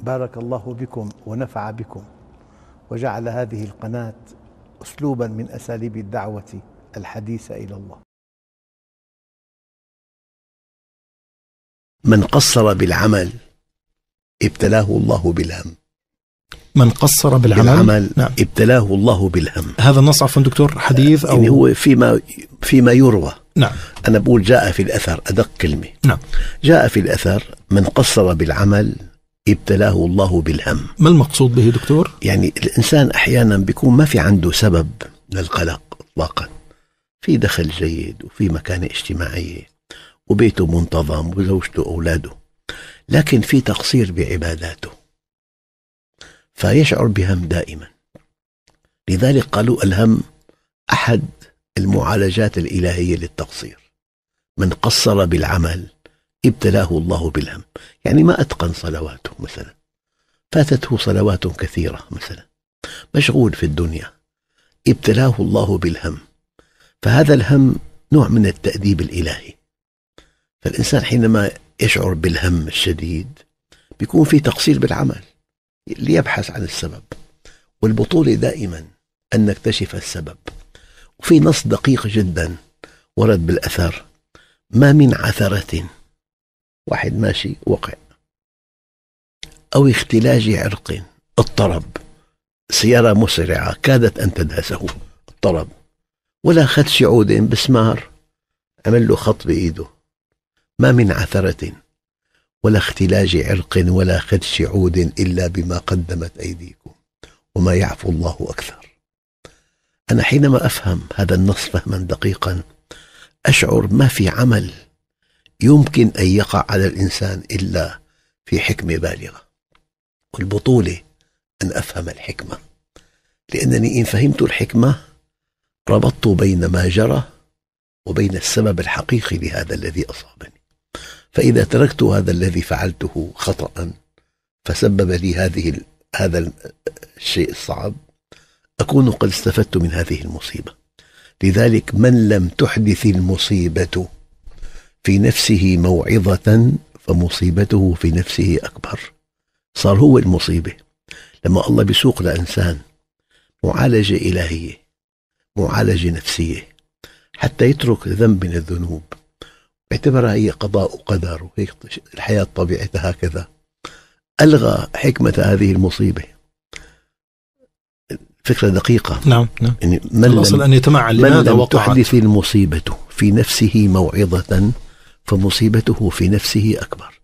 بارك الله بكم ونفع بكم وجعل هذه القناة أسلوبا من أساليب الدعوة الحديثة إلى الله من قصر بالعمل ابتلاه الله بالهم من قصر بالعمل, بالعمل نعم. ابتلاه الله بالهم هذا النص عفوا دكتور حديث يعني أو يعني هو فيما فيما يروى نعم أنا بقول جاء في الأثر أدق كلمة نعم جاء في الأثر من قصر بالعمل ابتلاه الله بالهم ما المقصود به دكتور؟ يعني الإنسان أحيانا بيكون ما في عنده سبب للقلق إطلاقا في دخل جيد وفي مكانة اجتماعية وبيته منتظم وزوجته وأولاده لكن في تقصير بعباداته فيشعر بهم دائما لذلك قالوا الهم أحد المعالجات الإلهية للتقصير من قصر بالعمل ابتلاه الله بالهم يعني ما أتقن صلواته مثلا فاتته صلوات كثيرة مثلا مشغول في الدنيا ابتلاه الله بالهم فهذا الهم نوع من التأديب الإلهي فالإنسان حينما يشعر بالهم الشديد بيكون في تقصير بالعمل ليبحث عن السبب والبطولة دائما أن نكتشف السبب وفي نص دقيق جدا ورد بالأثر ما من عثرة واحد ماشي وقع أو اختلاج عرق اضطرب سيارة مسرعة كادت أن تدهسه اضطرب ولا خدش عود بسمار عمل له خط بإيده ما من عثرة ولا اختلاج عرق ولا خدش عود إلا بما قدمت أيديكم وما يعفو الله أكثر أنا حينما أفهم هذا النص فهما دقيقا أشعر ما في عمل يمكن أن يقع على الإنسان إلا في حكمة بالغة والبطولة أن أفهم الحكمة لأنني إن فهمت الحكمة ربطت بين ما جرى وبين السبب الحقيقي لهذا الذي أصابني فإذا تركت هذا الذي فعلته خطأ فسبب لي هذه هذا الشيء الصعب أكون قد استفدت من هذه المصيبة لذلك من لم تحدث المصيبة في نفسه موعظة فمصيبته في نفسه أكبر صار هو المصيبة لما الله بيسوق لإنسان معالجة إلهية معالجة نفسية حتى يترك ذنب من الذنوب اعتبرها هي قضاء وقدر وهيك الحياة طبيعتها هكذا ألغى حكمة هذه المصيبة فكرة دقيقة نعم نعم يعني من الأصل أن يتمع من لم تحدث المصيبة في نفسه موعظة فمصيبته في نفسه أكبر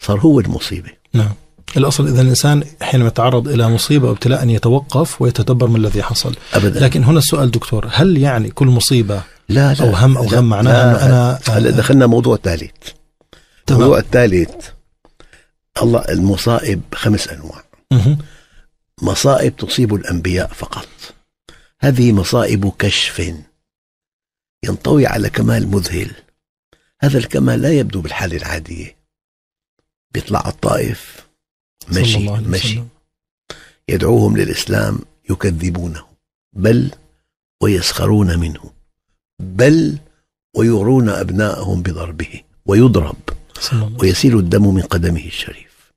صار هو المصيبة نعم الأصل إذا الإنسان حينما يتعرض إلى مصيبة وابتلاء ابتلاء أن يتوقف ويتدبر ما الذي حصل أبدا لكن هنا السؤال دكتور هل يعني كل مصيبة لا لا أو هم أو غم معناها أنا هلا آه، دخلنا موضوع ثالث الموضوع الثالث الله المصائب خمس أنواع مه. مصائب تصيب الأنبياء فقط هذه مصائب كشف ينطوي على كمال مذهل هذا الكمال لا يبدو بالحالة العادية بيطلع على الطائف مشي مشي يدعوهم للإسلام يكذبونه بل ويسخرون منه بل ويغرون أبناءهم بضربه ويضرب ويسيل الدم من قدمه الشريف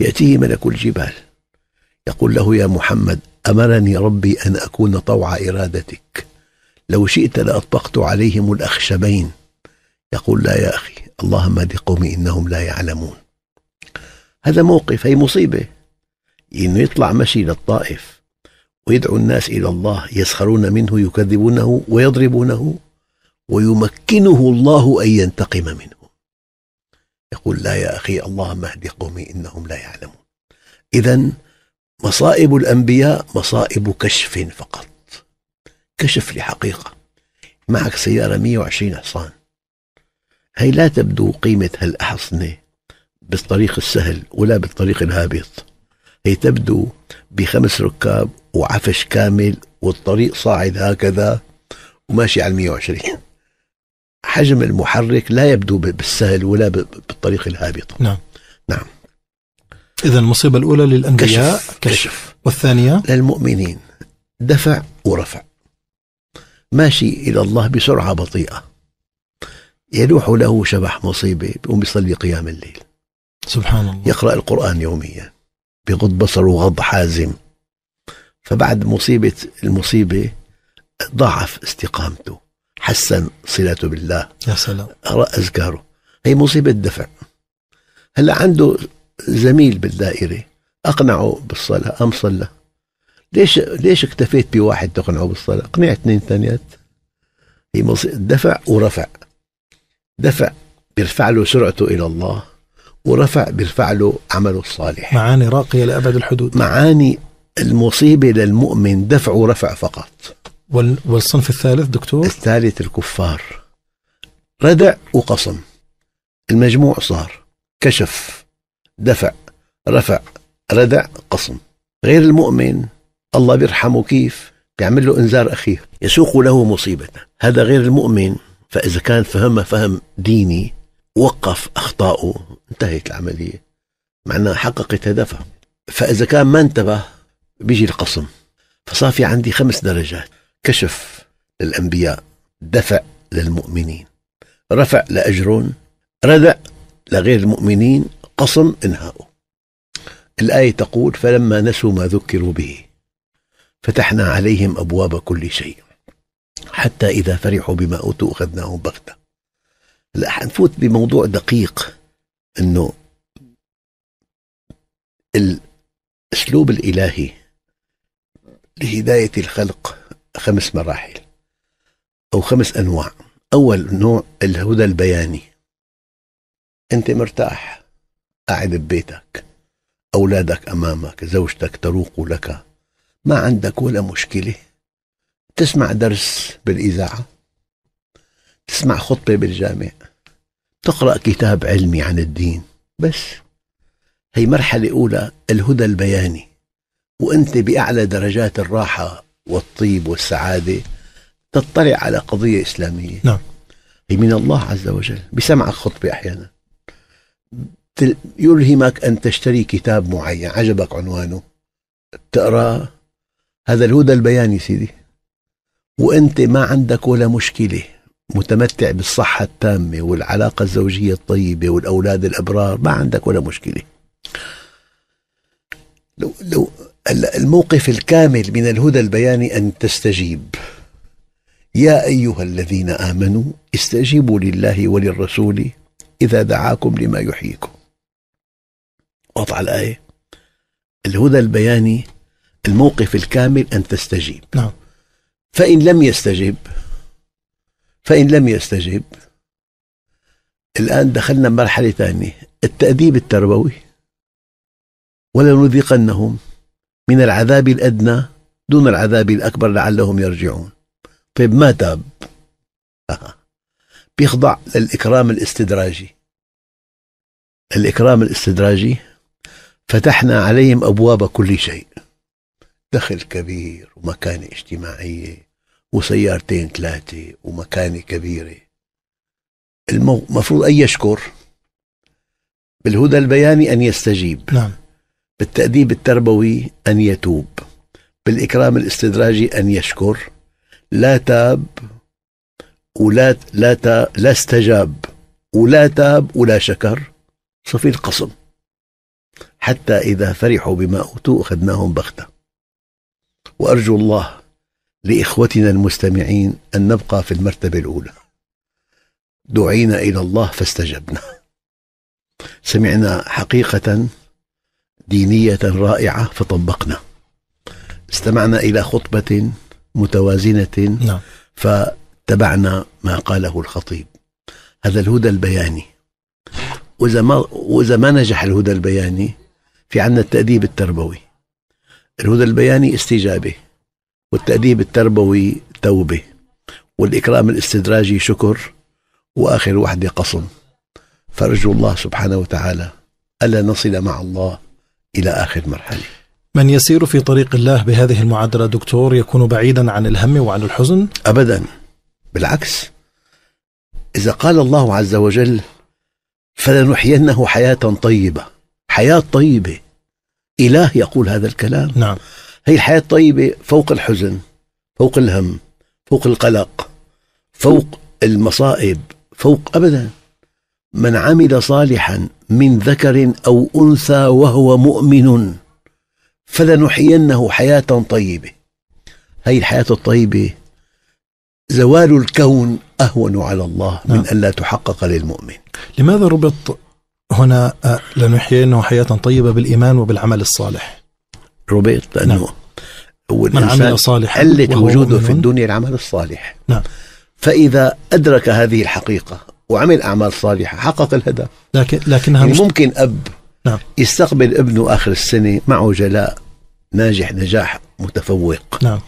يأتيه ملك الجبال يقول له يا محمد أمرني ربي أن أكون طوع إرادتك لو شئت لأطبقت عليهم الأخشبين يقول لا يا أخي اللهم هذه قومي إنهم لا يعلمون هذا موقف هي مصيبة إنه يطلع مشي للطائف ويدعو الناس إلى الله يسخرون منه يكذبونه ويضربونه ويمكنه الله أن ينتقم منهم يقول لا يا أخي اللهم اهد قومي إنهم لا يعلمون إذا مصائب الأنبياء مصائب كشف فقط كشف لحقيقة معك سيارة 120 حصان هي لا تبدو قيمة هالأحصنة بالطريق السهل ولا بالطريق الهابط هي تبدو بخمس ركاب وعفش كامل والطريق صاعد هكذا وماشي على 120 حجم المحرك لا يبدو بالسهل ولا بالطريق الهابط نعم نعم إذا المصيبة الأولى للأنبياء كشف, كشف. كشف. والثانية للمؤمنين دفع ورفع ماشي إلى الله بسرعة بطيئة يلوح له شبح مصيبة بيقوم يصلي قيام الليل سبحان الله يقرأ القرآن يوميا بغض بصر وغض حازم فبعد مصيبة المصيبة ضعف استقامته حسن صلته بالله يا سلام قرأ أذكاره هي مصيبة دفع هلا عنده زميل بالدائرة أقنعه بالصلاة أم صلى ليش ليش اكتفيت بواحد تقنعه بالصلاة؟ اقنع اثنين ثانيات هي مصيبة دفع ورفع دفع بيرفع له سرعته إلى الله ورفع بيرفع له عمله الصالح معاني راقية لأبعد الحدود معاني المصيبة للمؤمن دفع ورفع فقط والصنف الثالث دكتور الثالث الكفار ردع وقصم المجموع صار كشف دفع رفع ردع قصم غير المؤمن الله بيرحمه كيف بيعمل له انذار اخيه يسوق له مصيبه هذا غير المؤمن فإذا كان فهمها فهم ديني وقف أخطاؤه انتهت العملية مع أنها حققت هدفها فإذا كان ما انتبه بيجي القصم فصار في عندي خمس درجات كشف للأنبياء دفع للمؤمنين رفع لأجرون ردع لغير المؤمنين قصم انهاؤه الآية تقول فلما نسوا ما ذكروا به فتحنا عليهم أبواب كل شيء حتى إذا فرحوا بما أوتوا أخذناهم بغتة لا حنفوت بموضوع دقيق إنه الأسلوب الإلهي لهداية الخلق خمس مراحل أو خمس أنواع أول نوع الهدى البياني أنت مرتاح قاعد ببيتك أولادك أمامك زوجتك تروق لك ما عندك ولا مشكلة تسمع درس بالإذاعة تسمع خطبة بالجامع تقرأ كتاب علمي عن الدين بس هي مرحلة أولى الهدى البياني وأنت بأعلى درجات الراحة والطيب والسعادة تطلع على قضية إسلامية نعم هي من الله عز وجل بسمعك خطبة أحيانا يلهمك أن تشتري كتاب معين عجبك عنوانه تقرأ هذا الهدى البياني سيدي وانت ما عندك ولا مشكله متمتع بالصحة التامة والعلاقة الزوجية الطيبة والأولاد الأبرار ما عندك ولا مشكلة لو, لو الموقف الكامل من الهدى البياني أن تستجيب يا أيها الذين آمنوا استجيبوا لله وللرسول إذا دعاكم لما يحييكم قطع الآية الهدى البياني الموقف الكامل أن تستجيب نعم فإن لم يستجب فإن لم يستجب الآن دخلنا مرحلة ثانية التأديب التربوي ولنذيقنهم من العذاب الأدنى دون العذاب الأكبر لعلهم يرجعون طيب ما تاب آه. بيخضع للإكرام الاستدراجي الإكرام الاستدراجي فتحنا عليهم أبواب كل شيء دخل كبير ومكانة اجتماعية وسيارتين ثلاثة ومكانة كبيرة المفروض أن يشكر بالهدى البياني أن يستجيب نعم. بالتأديب التربوي أن يتوب بالإكرام الاستدراجي أن يشكر لا تاب ولا لا تا لا استجاب ولا تاب ولا شكر صفي القصم حتى إذا فرحوا بما أوتوا أخذناهم بغتة وأرجو الله لإخوتنا المستمعين أن نبقى في المرتبة الأولى دعينا إلى الله فاستجبنا سمعنا حقيقة دينية رائعة فطبقنا استمعنا إلى خطبة متوازنة نعم. فتبعنا ما قاله الخطيب هذا الهدى البياني وإذا ما, وإذا ما نجح الهدى البياني في عندنا التأديب التربوي الهدى البياني استجابة والتأديب التربوي توبة والإكرام الاستدراجي شكر وآخر وحدة قصم فأرجو الله سبحانه وتعالى ألا نصل مع الله إلى آخر مرحلة من يسير في طريق الله بهذه المعادلة دكتور يكون بعيدا عن الهم وعن الحزن؟ أبدا بالعكس إذا قال الله عز وجل فلنحيينه حياة طيبة حياة طيبة إله يقول هذا الكلام نعم هي الحياة الطيبة فوق الحزن فوق الهم فوق القلق فوق المصائب فوق أبدا من عمل صالحا من ذكر أو أنثى وهو مؤمن فلنحيينه حياة طيبة هي الحياة الطيبة زوال الكون أهون على الله من نعم. أن لا تحقق للمؤمن لماذا ربط هنا آه، لنحيينه حياة طيبة بالإيمان وبالعمل الصالح روبيت لأنه نعم. من عمل صالح قلت وجوده في الدنيا العمل الصالح نعم فإذا أدرك هذه الحقيقة وعمل أعمال صالحة حقق الهدف لكن لكنها يعني مش... ممكن أب نعم. يستقبل ابنه آخر السنة معه جلاء ناجح نجاح متفوق نعم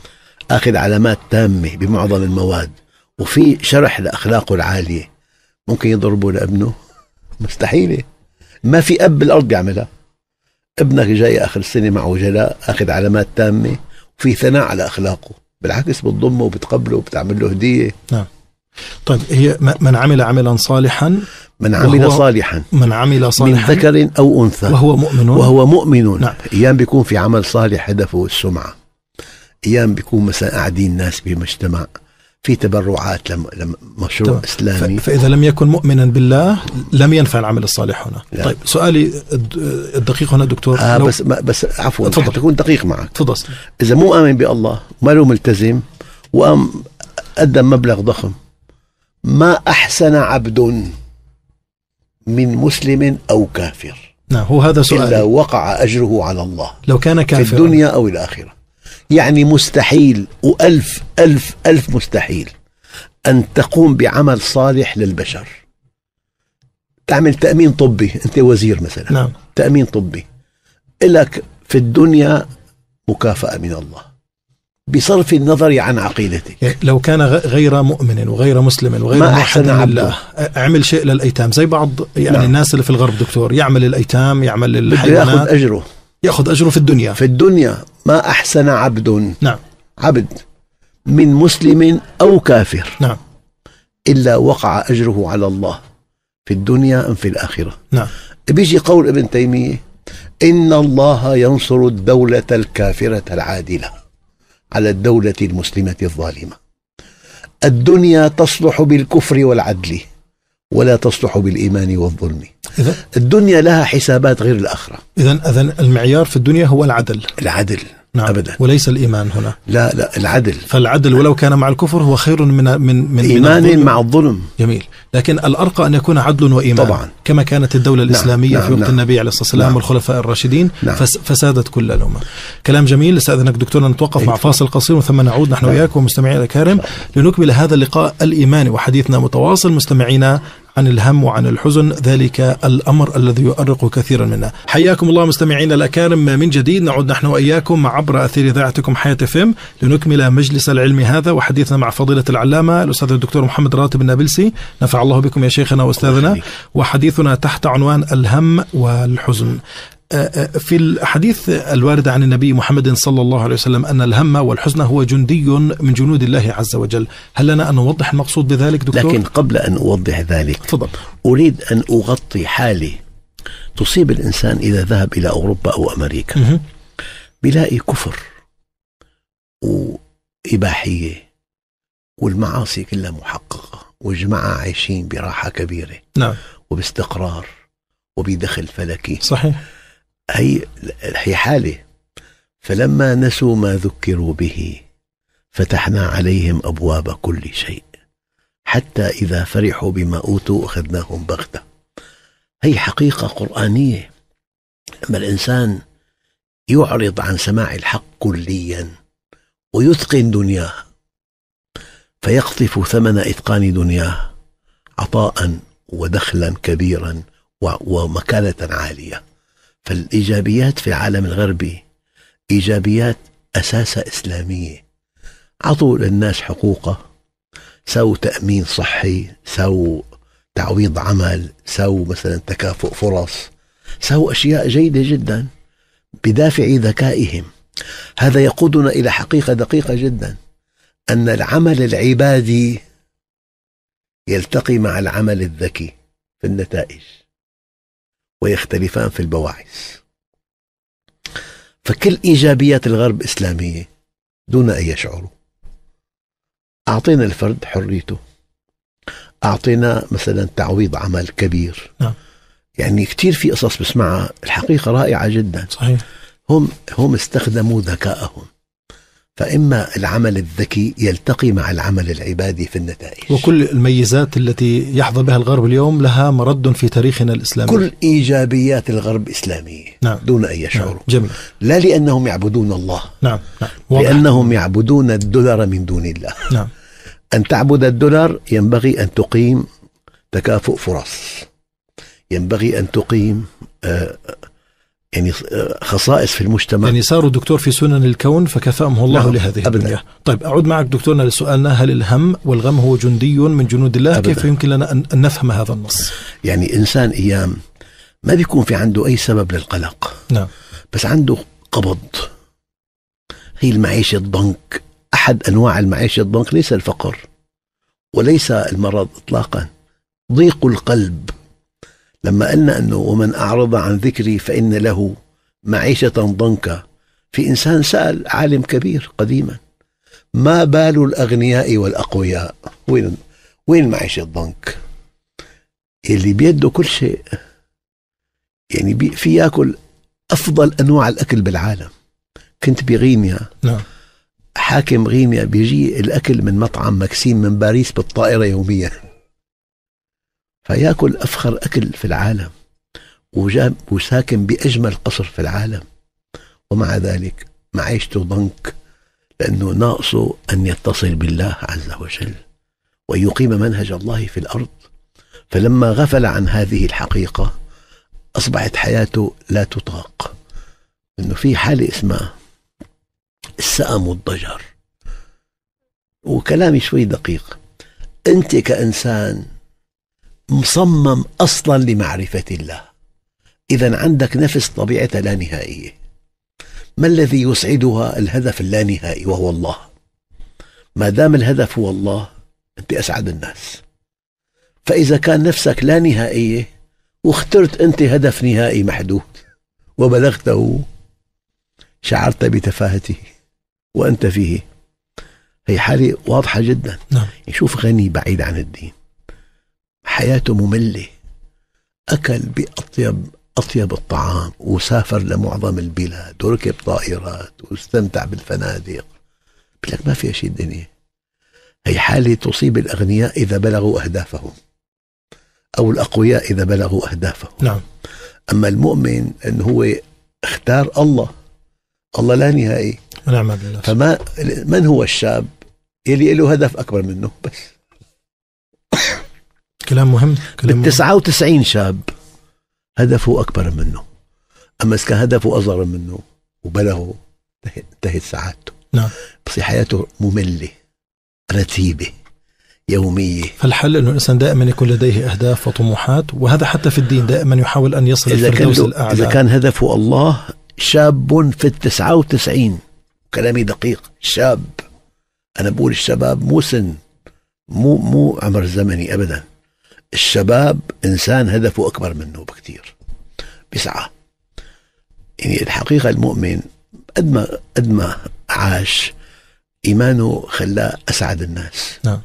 أخذ علامات تامة بمعظم المواد وفي شرح لأخلاقه العالية ممكن يضربه لابنه مستحيلة ما في اب بالارض بيعملها ابنك جاي اخر السنه معه جلاء اخذ علامات تامه وفي ثناء على اخلاقه بالعكس بتضمه وبتقبله وبتعمل له هديه نعم طيب هي من عمل عملا صالحا من عمل صالحا من عمل صالحا من ذكر او انثى وهو مؤمن وهو مؤمن نعم. ايام بيكون في عمل صالح هدفه السمعه ايام بيكون مثلا قاعدين ناس بمجتمع في تبرعات لمشروع طبعا. اسلامي فاذا لم يكن مؤمنا بالله لم ينفع العمل الصالح هنا لا. طيب سؤالي الدقيق هنا دكتور آه لو... بس بس عفوا تفضل تكون دقيق معك تفضل اذا مو امن بالله ما له ملتزم وقام قدم مبلغ ضخم ما احسن عبد من مسلم او كافر نعم هو هذا سؤال إلا وقع أجره على الله لو كان كافرا في الدنيا أو الآخرة يعني مستحيل وألف ألف ألف مستحيل أن تقوم بعمل صالح للبشر تعمل تأمين طبي أنت وزير مثلا نعم. تأمين طبي لك في الدنيا مكافأة من الله بصرف النظر عن عقيدتك يعني لو كان غير مؤمن وغير مسلم وغير ما أحسن عبده عمل شيء للأيتام زي بعض يعني نعم. الناس اللي في الغرب دكتور يعمل للايتام يعمل للحيوانات يأخذ أجره يأخذ أجره في الدنيا في الدنيا ما أحسن عبد نعم عبد من مسلم أو كافر نعم إلا وقع أجره على الله في الدنيا أم في الآخرة نعم بيجي قول ابن تيمية إن الله ينصر الدولة الكافرة العادلة على الدولة المسلمة الظالمة الدنيا تصلح بالكفر والعدل ولا تصلح بالإيمان والظلم الدنيا لها حسابات غير الآخرة إذا إذا المعيار في الدنيا هو العدل العدل نعم أبدا وليس الإيمان هنا لا لا العدل فالعدل ولو كان مع الكفر هو خير من من من إيمان من الظلم. مع الظلم جميل لكن الأرقى أن يكون عدل وإيمان طبعا كما كانت الدولة نعم، الإسلامية نعم. في وقت نعم. النبي عليه الصلاة والسلام نعم. والخلفاء الراشدين نعم. فسادت كل الأمة كلام جميل استأذنك دكتور نتوقف مع فاصل قصير ثم نعود نحن نعم. ومستمعينا الكرام لنكمل هذا اللقاء الإيماني وحديثنا متواصل مستمعينا عن الهم وعن الحزن ذلك الأمر الذي يؤرق كثيرا منا حياكم الله مستمعينا الأكارم من جديد نعود نحن وإياكم عبر أثير إذاعتكم حياة فيم لنكمل مجلس العلم هذا وحديثنا مع فضيلة العلامة الأستاذ الدكتور محمد راتب النابلسي نفع الله بكم يا شيخنا وأستاذنا وحديثنا تحت عنوان الهم والحزن في الحديث الوارد عن النبي محمد صلى الله عليه وسلم أن الهم والحزن هو جندي من جنود الله عز وجل هل لنا أن نوضح المقصود بذلك دكتور؟ لكن قبل أن أوضح ذلك تفضل أريد أن أغطي حالة تصيب الإنسان إذا ذهب إلى أوروبا أو أمريكا م- بلاقي كفر وإباحية والمعاصي كلها محققة وجماعة عايشين براحة كبيرة نعم وباستقرار وبدخل فلكي صحيح هي هي حاله فلما نسوا ما ذكروا به فتحنا عليهم ابواب كل شيء حتى اذا فرحوا بما اوتوا اخذناهم بغته هي حقيقه قرانيه لما الانسان يعرض عن سماع الحق كليا ويتقن دنياه فيقطف ثمن اتقان دنياه عطاء ودخلا كبيرا ومكانه عاليه فالإيجابيات في العالم الغربي إيجابيات أساسها إسلامية عطوا للناس حقوقها سووا تأمين صحي سووا تعويض عمل سووا مثلا تكافؤ فرص سووا أشياء جيدة جدا بدافع ذكائهم هذا يقودنا إلى حقيقة دقيقة جدا أن العمل العبادي يلتقي مع العمل الذكي في النتائج ويختلفان في البواعث فكل إيجابيات الغرب إسلامية دون أن يشعروا أعطينا الفرد حريته أعطينا مثلا تعويض عمل كبير نعم. يعني كثير في قصص بسمعها الحقيقة رائعة جدا صحيح. هم هم استخدموا ذكائهم فإما العمل الذكي يلتقي مع العمل العبادي في النتائج وكل الميزات التي يحظى بها الغرب اليوم لها مرد في تاريخنا الإسلامي كل إيجابيات الغرب إسلامية نعم. دون أن يشعروا نعم. جميل. لا لأنهم يعبدون الله نعم. نعم. لأنهم يعبدون الدولار من دون الله نعم. أن تعبد الدولار ينبغي أن تقيم تكافؤ فرص ينبغي أن تقيم آه يعني خصائص في المجتمع يعني صاروا دكتور في سنن الكون فكفأهم الله نعم. لهذه أبداً. الدنيا طيب أعود معك دكتورنا لسؤالنا هل الهم والغم هو جندي من جنود الله أبداً. كيف يمكن لنا أن نفهم هذا النص يعني إنسان أيام ما بيكون في عنده أي سبب للقلق نعم بس عنده قبض هي المعيشة الضنك أحد أنواع المعيشة الضنك ليس الفقر وليس المرض إطلاقا ضيق القلب لما قلنا أنه ومن أعرض عن ذكري فإن له معيشة ضنكا في إنسان سأل عالم كبير قديما ما بال الأغنياء والأقوياء وين وين معيشة الضنك اللي بيده كل شيء يعني بي في ياكل أفضل أنواع الأكل بالعالم كنت بغينيا نعم حاكم غينيا بيجي الأكل من مطعم مكسيم من باريس بالطائرة يوميا فياكل افخر اكل في العالم وساكن باجمل قصر في العالم ومع ذلك معيشته ضنك لانه ناقصه ان يتصل بالله عز وجل وان يقيم منهج الله في الارض فلما غفل عن هذه الحقيقه اصبحت حياته لا تطاق انه في حاله اسمها السأم والضجر وكلامي شوي دقيق انت كانسان مصمم أصلا لمعرفة الله إذا عندك نفس طبيعة لا نهائية ما الذي يسعدها الهدف اللانهائي وهو الله ما دام الهدف هو الله أنت أسعد الناس فإذا كان نفسك لا نهائية واخترت أنت هدف نهائي محدود وبلغته شعرت بتفاهته وأنت فيه هي حالة واضحة جدا نعم. يشوف غني بعيد عن الدين حياته مملة أكل بأطيب أطيب الطعام وسافر لمعظم البلاد وركب طائرات واستمتع بالفنادق بقول لك ما فيها شيء الدنيا هي حالة تصيب الأغنياء إذا بلغوا أهدافهم أو الأقوياء إذا بلغوا أهدافهم نعم أما المؤمن أنه هو اختار الله الله لا نهائي نعم فما من هو الشاب يلي له هدف أكبر منه بس كلام مهم كلام بال 99 شاب هدفه أكبر منه أما إذا كان هدفه أصغر منه وبلغه انتهت سعادته نعم بس حياته مملة رتيبة يومية فالحل أنه الإنسان دائما يكون لديه أهداف وطموحات وهذا حتى في الدين دائما يحاول أن يصل إذا كان الأعلى إذا كان هدفه الله شاب في التسعة وتسعين كلامي دقيق شاب أنا بقول الشباب مو سن مو مو عمر زمني أبدا الشباب انسان هدفه اكبر منه بكثير بيسعى يعني الحقيقه المؤمن قد ما قد ما عاش ايمانه خلاه اسعد الناس نعم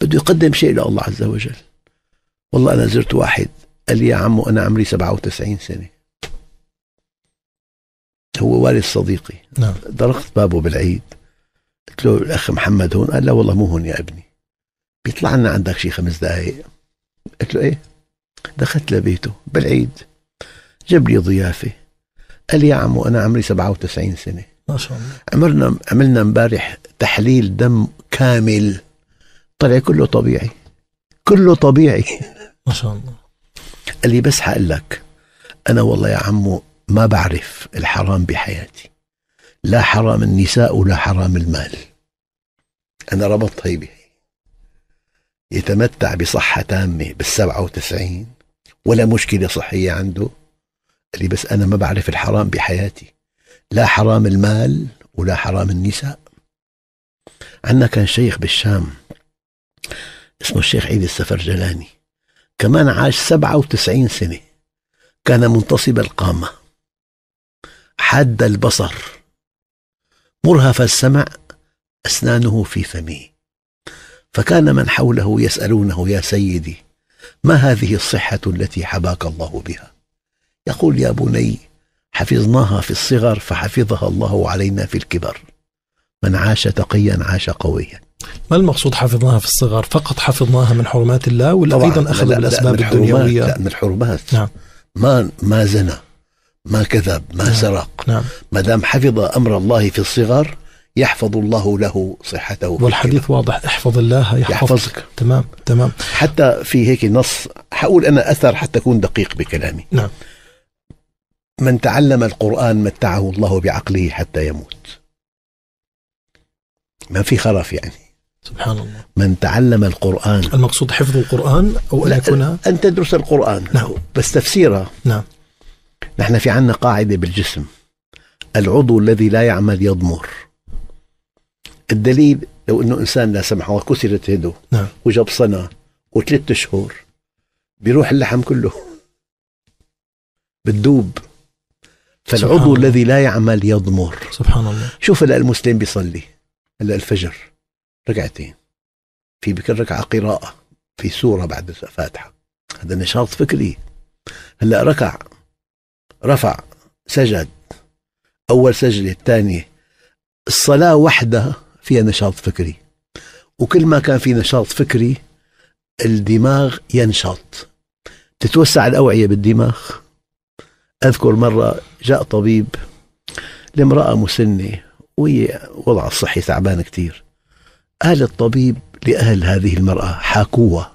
بده يقدم شيء لله عز وجل والله انا زرت واحد قال لي يا عمو انا عمري 97 سنه هو والد صديقي نعم درقت بابه بالعيد قلت له الاخ محمد هون قال لا والله مو هون يا ابني بيطلع لنا عندك شي خمس دقائق قلت له ايه دخلت لبيته بالعيد جاب لي ضيافه قال لي يا عمو انا عمري 97 سنه ما شاء الله عملنا عملنا امبارح تحليل دم كامل طلع كله طبيعي كله طبيعي ما شاء الله قال لي بس حقول لك انا والله يا عمو ما بعرف الحرام بحياتي لا حرام النساء ولا حرام المال انا ربطت هي يتمتع بصحة تامة بال 97 ولا مشكلة صحية عنده قال لي بس أنا ما بعرف الحرام بحياتي لا حرام المال ولا حرام النساء عندنا كان شيخ بالشام اسمه الشيخ عيد السفرجلاني كمان عاش 97 سنة كان منتصب القامة حاد البصر مرهف السمع أسنانه في فمه فكان من حوله يسألونه يا سيدي ما هذه الصحة التي حباك الله بها يقول يا بني حفظناها في الصغر فحفظها الله علينا في الكبر من عاش تقيا عاش قويا ما المقصود حفظناها في الصغر فقط حفظناها من حرمات الله ولا أيضا أخذ بالأسباب الدنيوية لا من الحرمات نعم. ما, ما زنى ما كذب ما نعم. سرق نعم. ما دام حفظ أمر الله في الصغر يحفظ الله له صحته والحديث كده. واضح احفظ الله يحفظك. يحفظك تمام تمام حتى في هيك نص حقول أنا أثر حتى أكون دقيق بكلامي نعم من تعلم القرآن متعه الله بعقله حتى يموت ما في خرف يعني سبحان الله من تعلم القرآن المقصود حفظ القرآن أو أن يكون أن تدرس القرآن نعم بس تفسيره نعم نحن في عندنا قاعدة بالجسم العضو الذي لا يعمل يضمر الدليل لو انه انسان لا سمح الله كسرت يده نعم. وجاب صنع وثلاث شهور بيروح اللحم كله بتذوب فالعضو الذي لا يعمل يضمر سبحان الله شوف هلا المسلم بيصلي هلا الفجر ركعتين في بكل ركعه قراءه في سوره بعد الفاتحه هذا نشاط فكري هلا ركع رفع سجد اول سجده الثانيه الصلاه وحدها فيها نشاط فكري وكل ما كان في نشاط فكري الدماغ ينشط تتوسع الأوعية بالدماغ أذكر مرة جاء طبيب لامرأة مسنة وهي وضعها الصحي تعبان كثير قال الطبيب لأهل هذه المرأة حاكوها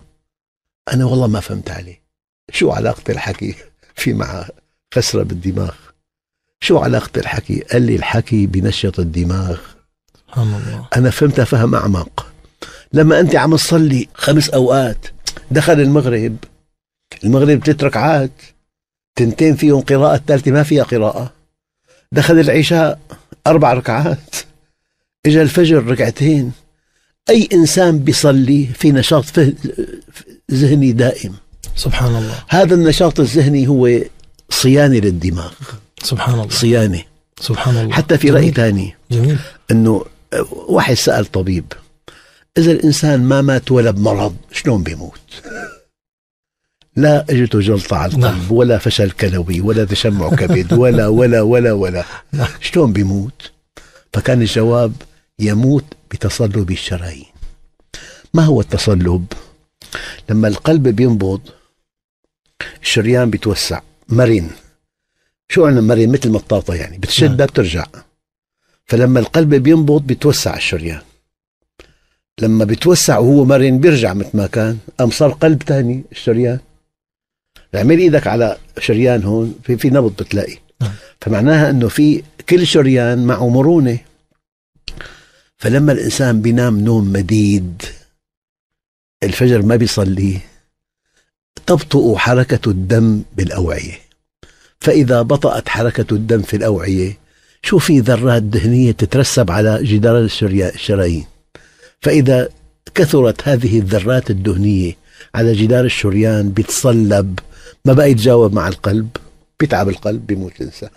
أنا والله ما فهمت عليه شو علاقة الحكي في مع خسرة بالدماغ شو علاقة الحكي قال لي الحكي بنشط الدماغ الله. أنا فهمتها فهم أعمق لما أنت عم تصلي خمس أوقات دخل المغرب المغرب ثلاث ركعات تنتين فيهم قراءة الثالثة ما فيها قراءة دخل العشاء أربع ركعات إجا الفجر ركعتين أي إنسان بيصلي في نشاط ذهني دائم سبحان الله هذا النشاط الذهني هو صيانة للدماغ سبحان الله صيانة سبحان الله حتى في رأي ثاني جميل أنه واحد سأل طبيب إذا الإنسان ما مات ولا بمرض شلون بيموت لا اجته جلطة على القلب نعم. ولا فشل كلوي ولا تشمع كبد ولا ولا ولا ولا نعم. شلون بيموت فكان الجواب يموت بتصلب الشرايين ما هو التصلب لما القلب بينبض الشريان بيتوسع مرن شو عنا مرن مثل مطاطة يعني بتشدها نعم. بترجع فلما القلب بينبض بيتوسع الشريان لما بتوسع وهو مرن بيرجع مثل ما كان قام صار قلب تاني الشريان اعمل ايدك على شريان هون في في نبض بتلاقي فمعناها انه في كل شريان معه مرونه فلما الانسان بينام نوم مديد الفجر ما بيصلي تبطئ حركه الدم بالاوعيه فاذا بطات حركه الدم في الاوعيه شو في ذرات دهنية تترسب على جدار الشرايين فإذا كثرت هذه الذرات الدهنية على جدار الشريان بيتصلب ما بقى يتجاوب مع القلب بيتعب القلب بيموت الإنسان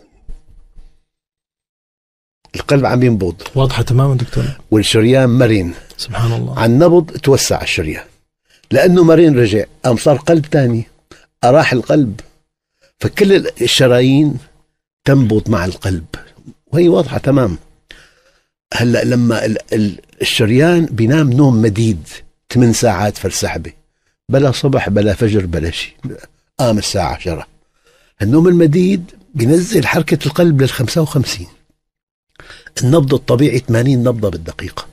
القلب عم ينبض واضحة تماما دكتور والشريان مرن سبحان الله عن نبض توسع الشريان لأنه مرن رجع قام صار قلب ثاني أراح القلب فكل الشرايين تنبض مع القلب وهي واضحه تمام هلا لما الشريان بينام نوم مديد ثمان ساعات فلسحبه بلا صبح بلا فجر بلا شيء قام الساعة 10 النوم المديد بنزل حركة القلب لل 55 النبض الطبيعي 80 نبضة بالدقيقة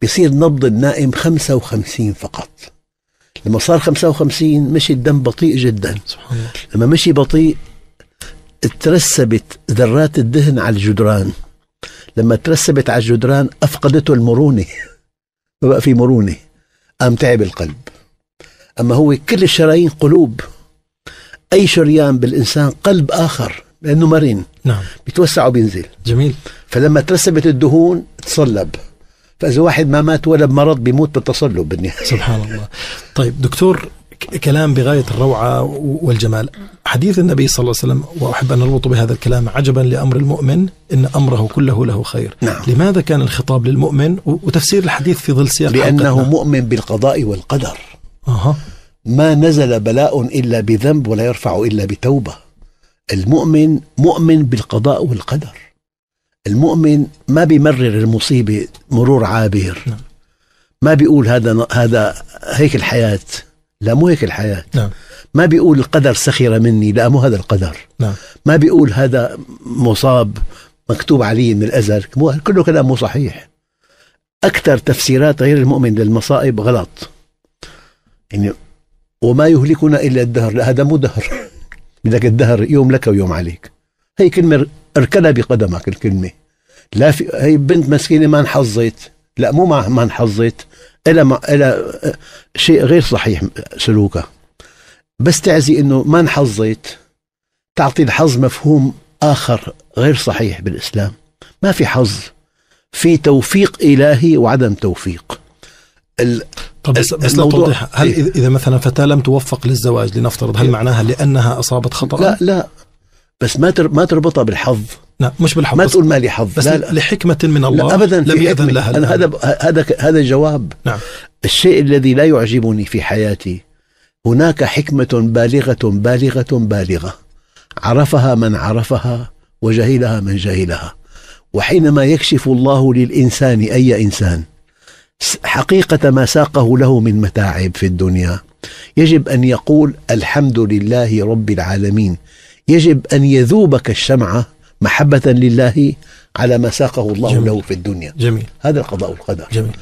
بيصير نبض النائم 55 فقط لما صار 55 مشي الدم بطيء جدا سبحان الله لما مشي بطيء ترسبت ذرات الدهن على الجدران لما ترسبت على الجدران أفقدته المرونة بقى في مرونة قام تعب القلب أما هو كل الشرايين قلوب أي شريان بالإنسان قلب آخر لأنه مرن نعم بيتوسع وبينزل جميل فلما ترسبت الدهون تصلب فإذا واحد ما مات ولا بمرض بيموت بالتصلب بالنهاية سبحان الله طيب دكتور كلام بغاية الروعة والجمال حديث النبي صلى الله عليه وسلم وأحب أن نربط بهذا الكلام عجبا لأمر المؤمن إن أمره كله له خير نعم. لماذا كان الخطاب للمؤمن وتفسير الحديث في ظل سياق لأنه حلقتنا. مؤمن بالقضاء والقدر أه. ما نزل بلاء إلا بذنب ولا يرفع إلا بتوبة المؤمن مؤمن بالقضاء والقدر المؤمن ما بيمرر المصيبة مرور عابر نعم. ما بيقول هذا هذا هيك الحياه لا مو هيك الحياة نعم. ما بيقول القدر سخر مني لا مو هذا القدر نعم. ما بيقول هذا مصاب مكتوب عليه من الأزل مو كله كلام مو صحيح أكثر تفسيرات غير المؤمن للمصائب غلط يعني وما يهلكنا إلا الدهر لا هذا مو دهر بدك الدهر يوم لك ويوم عليك هي كلمة اركلها بقدمك الكلمة لا في هي بنت مسكينة ما انحظت لا مو ما انحظت إلى ما إلى شيء غير صحيح سلوكها بس تعزي إنه ما انحظت تعطي الحظ مفهوم آخر غير صحيح بالإسلام ما في حظ في توفيق إلهي وعدم توفيق ال... طب بس, بس توضح هل إيه؟ اذا مثلا فتاه لم توفق للزواج لنفترض هل إيه؟ معناها لانها اصابت خطا؟ لا لا بس ما ما تربطها بالحظ لا مش بالحظ ما تقول مالي حظ بس لا لحكمة من الله لا أبدا لم يأذن لها أنا هذا هذا هذا جواب نعم. الشيء الذي لا يعجبني في حياتي هناك حكمة بالغة بالغة بالغة عرفها من عرفها وجهلها من جهلها وحينما يكشف الله للإنسان أي إنسان حقيقة ما ساقه له من متاعب في الدنيا يجب أن يقول الحمد لله رب العالمين يجب أن يذوبك الشمعة محبة لله على ما ساقه الله جميل. له في الدنيا جميل هذا القضاء والقدر جميل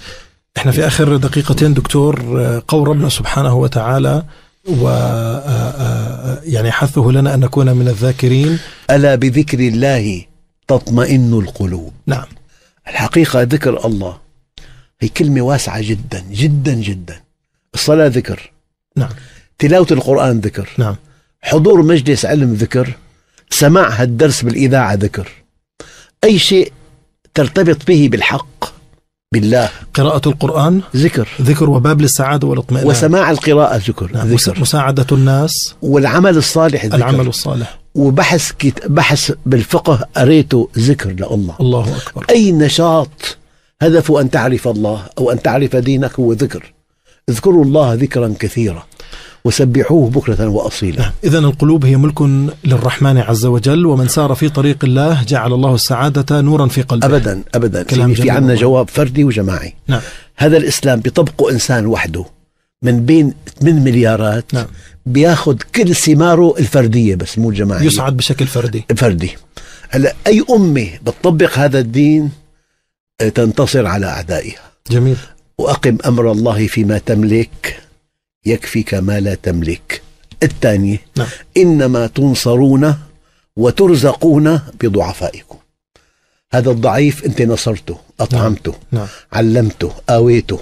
احنا في اخر دقيقتين دكتور آه، قول ربنا سبحانه وتعالى و آه، آه، يعني حثه لنا ان نكون من الذاكرين الا بذكر الله تطمئن القلوب نعم الحقيقه ذكر الله هي كلمه واسعه جدا جدا جدا الصلاه ذكر نعم تلاوه القران ذكر نعم حضور مجلس علم ذكر سماع هالدرس بالإذاعة ذكر أي شيء ترتبط به بالحق بالله قراءة القرآن ذكر ذكر وباب للسعادة والإطمئنان وسماع القراءة ذكر, نعم. ذكر مساعدة الناس والعمل الصالح ذكر العمل الصالح وبحث كت... بحث بالفقه قريته ذكر لله الله أكبر أي نشاط هدفه أن تعرف الله أو أن تعرف دينك هو ذكر اذكروا الله ذكرا كثيرا وسبحوه بكرة وأصيلا إذا القلوب هي ملك للرحمن عز وجل ومن سار في طريق الله جعل الله السعادة نورا في قلبه أبدا أبدا كلام في عندنا جواب فردي وجماعي نعم. هذا الإسلام بيطبقه إنسان وحده من بين 8 مليارات نعم. بياخذ كل ثماره الفرديه بس مو الجماعيه يصعد بشكل فردي فردي هلا اي امه بتطبق هذا الدين آه، تنتصر على اعدائها جميل واقم امر الله فيما تملك يكفيك ما لا تملك الثانية نعم. إنما تنصرون وترزقون بضعفائكم هذا الضعيف أنت نصرته أطعمته نعم. نعم. علمته آويته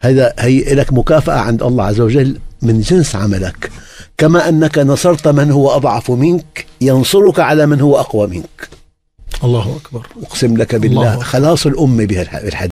هذا هي لك مكافأة عند الله عز وجل من جنس عملك كما أنك نصرت من هو أضعف منك ينصرك على من هو أقوى منك الله أكبر أقسم لك بالله خلاص الأمة بهالحديث